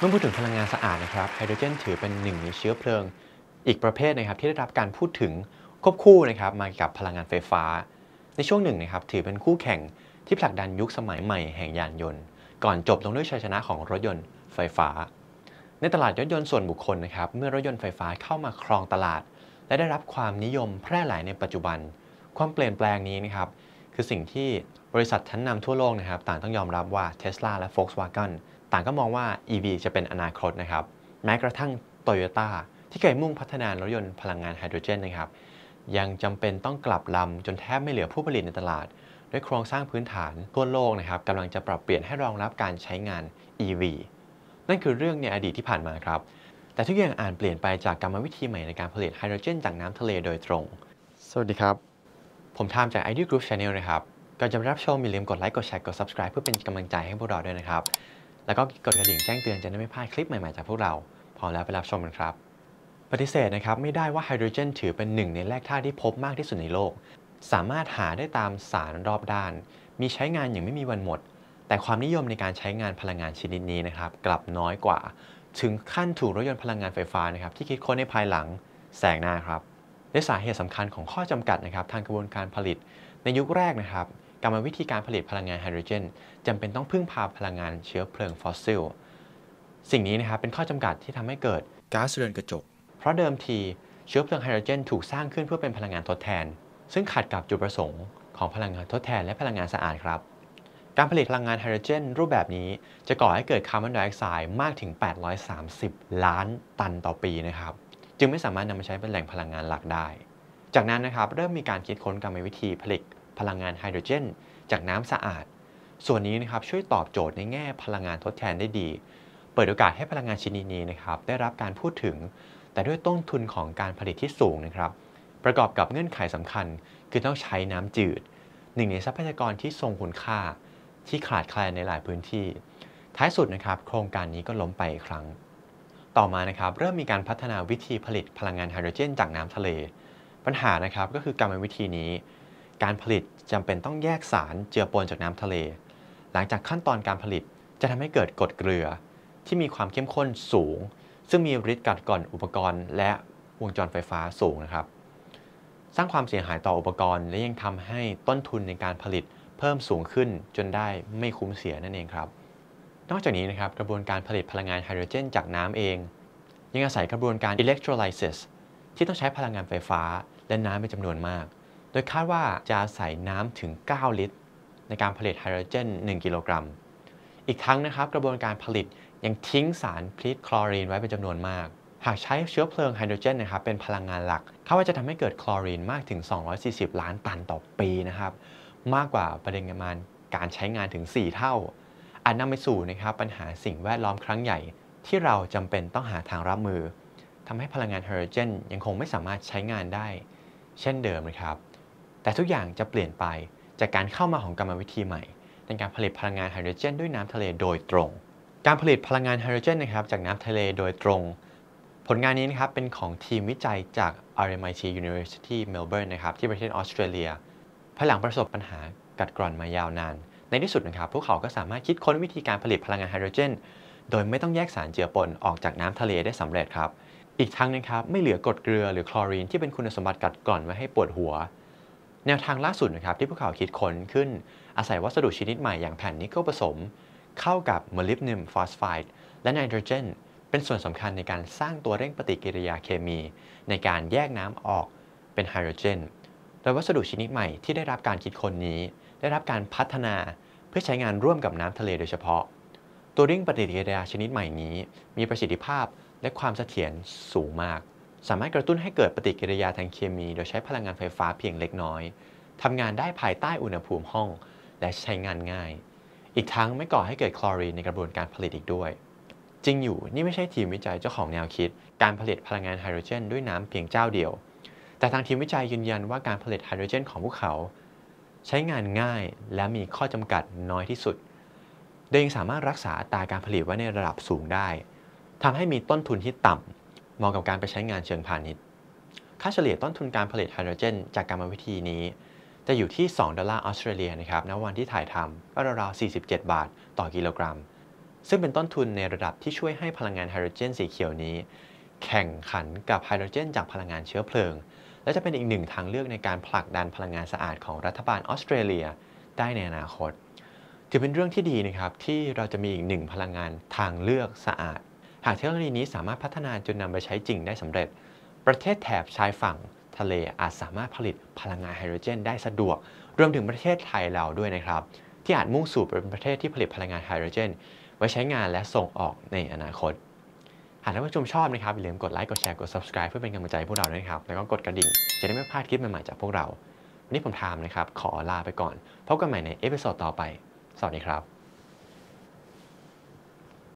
เมื่อพูดถึงพลังงานสะอาดนะครับไฮโดรเจนถือเป็นหนึ่งในเชื้อเพลิง อีกประเภทนะครับที่ได้รับการพูดถึงควบคู่นะครับมากับพลังงานไฟฟ้า ในช่วงหนึ่งนะครับถือเป็นคู่แข่งที่ผลักดันยุคสมัยใหม่แห่งยานยนต์ ก่อนจบลงด้วยชัยชนะของรถยนต์ไฟฟ้า ในตลาดรถยนต์ส่วนบุคคลนะครับเมื่อรถยนต์ไฟฟ้าเข้ามาครองตลาด และได้รับความนิยมแพร่หลายในปัจจุบัน ความเปลี่ยนแปลงนี้นะครับคือสิ่งที่บริษัทชั้นนำทั่วโลกนะครับต่างต้องยอมรับว่า Tesla และ Volkswagen ต่างก็มองว่า EV จะเป็นอนาคตนะครับ แม้กระทั่ง t o y ยต้ที่เคยมุ่งพัฒนารถยนต์พลังงานไฮโดรเจนนะครับยังจำเป็นต้องกลับลำจนแทบไม่เหลือผู้ผลิตในตลาด ด้วยโครงสร้างพื้นฐานทั่วโลกนะครับกำลังจะปรับเปลี่ยนให้รองรับการใช้งาน EV นั่นคือเรื่องในอดีตที่ผ่านมาครับ แต่ทุกอย่างอ่านเปลี่ยนไปจากกรรมวิธีใหม่ในการผลิตไฮโดรเจนจากน้ำทะเลโดยตรง สวัสดีครับ ผมทามจาก ID Group Channel นะครับก่อนจะรับชมอย่าลืมกดไลค์กดแชร์กด subscribe เพื่อเป็นกำลังใจให้พวกเราด้วยนะครับแล้วก็กดกระดิ่งแจ้งเตือนจะได้ไม่พลาดคลิปใหม่ ๆ จากพวกเรา พอแล้วไปรับชมกันครับ ปฏิเสธนะครับไม่ได้ว่าไฮโดรเจนถือเป็นหนึ่งในแร่ธาตุที่พบมากที่สุดในโลก สามารถหาได้ตามสารรอบด้าน มีใช้งานอย่างไม่มีวันหมด แต่ความนิยมในการใช้งานพลังงานชนิดนี้นะครับ กลับน้อยกว่า ถึงขั้นถูกรถยนต์พลังงานไฟฟ้านะครับ ที่คิดค้นในภายหลังแสงหน้าครับและสาเหตุสำคัญของข้อจำกัดนะครับ ทางกระบวนการผลิตในยุคแรกนะครับรรมวิธีการผลิตพลังงานไฮโดรเจนจำเป็นต้องพึ่งพาพลังงานเชื้อเพลิงฟอสซิล สิ่งนี้นะครับเป็นข้อจำกัดที่ทำให้เกิดก๊าซเรือนกระจก เพราะเดิมทีเชื้อเพลิงไฮโดรเจนถูกสร้างขึ้นเพื่อเป็นพลังงานทดแทน ซึ่งขัดกับจุดประสงค์ของพลังงานทดแทนและพลังงานสะอาดครับ การผลิตพลังงานไฮโดรเจนรูปแบบนี้จะก่อให้เกิดคาร์บอนไดออกไซด์มากถึง 830 ล้านตันต่อปีนะครับจึงไม่สามารถนำมาใช้เป็นแหล่งพลังงานหลักได้ จากนั้นนะครับเริ่มมีการคิดค้นกรรมวิธีผลิตพลังงานไฮโดรเจน จากน้ำสะอาด ส่วนนี้นะครับช่วยตอบโจทย์ในแง่พลังงานทดแทนได้ดี เปิดโอกาสให้พลังงานชนิดนี้นะครับได้รับการพูดถึง แต่ด้วยต้นทุนของการผลิตที่สูงนะครับ ประกอบกับเงื่อนไขสำคัญคือต้องใช้น้ำจืด หนึ่งในทรัพยากรที่ทรงคุณค่าที่ขาดแคลนในหลายพื้นที่ ท้ายสุดนะครับ โครงการนี้ก็ล้มไปอีกครั้ง ต่อมานะครับเริ่มมีการพัฒนาวิธีผลิตพลังงานไฮโดรเจน จากน้ำทะเล ปัญหานะครับก็คือกรรมวิธีนี้การผลิตจำเป็นต้องแยกสารเจือปนจากน้ำทะเล หลังจากขั้นตอนการผลิตจะทำให้เกิดกรดเกลือ ที่มีความเข้มข้นสูง ซึ่งมีฤทธิ์กัดก่อนอุปกรณ์ และวงจรไฟฟ้าสูงนะครับ สร้างความเสียหายต่ออุปกรณ์ และยังทำให้ต้นทุนในการผลิตเพิ่มสูงขึ้นจนได้ไม่คุ้มเสียนั่นเองครับ นอกจากนี้นะครับกระบวนการผลิตพลังงานไฮโดรเจน จากน้ำเอง ยังอาศัยกระบวนการอิเล็กโทรไลซิสที่ต้องใช้พลังงานไฟฟ้าและน้ำเป็นจำนวนมากดยคาดว่าจะใส่น้ำถึง 9 ลิตร ในการผลิตไฮโดรเจน 1 กิโลกรัม อีกทั้งนะครับกระบวนการผลิตยังทิ้งสารพิษคลอรีนไว้เป็นจำนวนมาก หากใช้เชื้อเพลิงไฮโดรเจนนะครับเป็นพลังงานหลักขาว่าจะทำให้เกิดคลอรีนมากถึง 240 ล้านตันต่อปีนะครับ มากกว่าประเด็นมานการใช้งานถึง 4 เท่าอาจนำไปสู่นะครับปัญหาสิ่งแวดล้อมครั้งใหญ่ ที่เราจำเป็นต้องหาทางรับมือทำให้พลังงานไฮโดรเจนยังคงไม่สามารถใช้งานได้ เช่นเดิมนะครับแต่ทุกอย่างจะเปลี่ยนไปจากการเข้ามาของกรรมวิธีใหม่ ในการผลิตพลังงานไฮโดรเจน ด้วยน้ำทะเลโดยตรง การผลิตพลังงานไฮโดรเจนนะครับจากน้ำทะเลโดยตรง ผลงานนี้นะครับเป็นของทีมวิจัยจาก RMIT University Melbourne นะครับที่ประเทศออสเตรเลียภายหลังประสบปัญหากัดกร่อนมายาวนาน ในที่สุดนะครับพวกเขาก็สามารถคิดค้นวิธีการผลิตพลังงานไฮโดรเจนโดยไม่ต้องแยกสารเจือปนออกจากน้ำทะเลได้สำเร็จครับ อีกทั้งนะครับไม่เหลือกรดเกลือหรือคลอรีนที่เป็นคุณสมบัติกัดกร่อนไว้ให้ปวดหัวแนวทางล่าสุดนะครับที่พวกเขาคิดค้นขึ้น อาศัยวัสดุชนิดใหม่อย่างแผ่นนิกเกิลผสม เข้ากับมมลิบเนมฟอสไฟด์และไนโตรเจนเป็นส่วนสำคัญในการสร้างตัวเร่งปฏิกิริยาเคมี ในการแยกน้ำออกเป็นไฮโดรเจนโดยวัสดุชนิดใหม่ที่ได้รับการคิดค้นนี้ ได้รับการพัฒนาเพื่อใช้งานร่วมกับน้ำทะเลโดยเฉพาะ ตัวเร่งปฏิกิริยาชนิดใหม่นี้ มีประสิทธิภาพและความเสถียรสูงมากสามารถกระตุ้นให้เกิดปฏิกิริยาทางเคมี โดยใช้พลังงานไฟฟ้าเพียงเล็กน้อย ทำงานได้ภายใต้อุณหภูมิห้อง และใช้งานง่าย อีกทั้งไม่ก่อให้เกิดคลอรีนในกระบวนการผลิตอีกด้วย จริงอยู่นี่ไม่ใช่ทีมวิจัยเจ้าของแนวคิด การผลิตพลังงานไฮโดรเจน ด้วยน้ำเพียงเจ้าเดียว แต่ทางทีมวิจัยยืนยันว่าการผลิตไฮโดรเจน ของพวกเขา ใช้งานง่ายและมีข้อจำกัดน้อยที่สุดโดยยังสามารถรักษาอัตราการผลิตไว้ในระดับสูงได้ ทำให้มีต้นทุนที่ต่ำเหมาะกับการไปใช้งานเชิงพาณิชย์ ค่าเฉลี่ยต้นทุนการผลิตไฮโดรเจน จากกรรมวิธีนี้ จะอยู่ที่ 2 ดอลลาร์ออสเตรเลียนะครับ ณ วันที่ถ่ายทำก็ราวๆ 47 บาทต่อกิโลกรัม ซึ่งเป็นต้นทุนในระดับที่ช่วยให้พลังงานไฮโดรเจนสีเขียวนี้ แข่งขันกับไฮโดรเจน จากพลังงานเชื้อเพลิง และจะเป็นอีกหนึ่งทางเลือกในการผลักดันพลังงานสะอาดของรัฐบาลออสเตรเลีย ได้ในอนาคตถือเป็นเรื่องที่ดีนะครับที่เราจะมีอีกหนึ่งพลังงานทางเลือกสะอาดหากเทคโนโลยีนี้สามารถพัฒนาจนนำไปใช้จริงได้สำเร็จ ประเทศแถบชายฝั่งทะเลอาจสามารถผลิตพลังงานไฮโดรเจนได้สะดวก รวมถึงประเทศไทยเราด้วยนะครับ ที่อาจมุ่งสู่เป็นประเทศที่ผลิตพลังงานไฮโดรเจน ไว้ใช้งานและส่งออกในอนาคต หากท่านผู้ชมชอบ นะครับอย่าลืมกดไลค์ กดแชร์ กด subscribe เพื่อเป็นกำลังใจพวกเราด้วยครับ แล้วก็กดกระดิ่งจะได้ไม่พลาดคลิปใหม่ๆจากพวกเรา วันนี้ผมทามนะครับขอลาไปก่อนพบกันใหม่ในเอพิโซดต่อไป สวัสดีครับ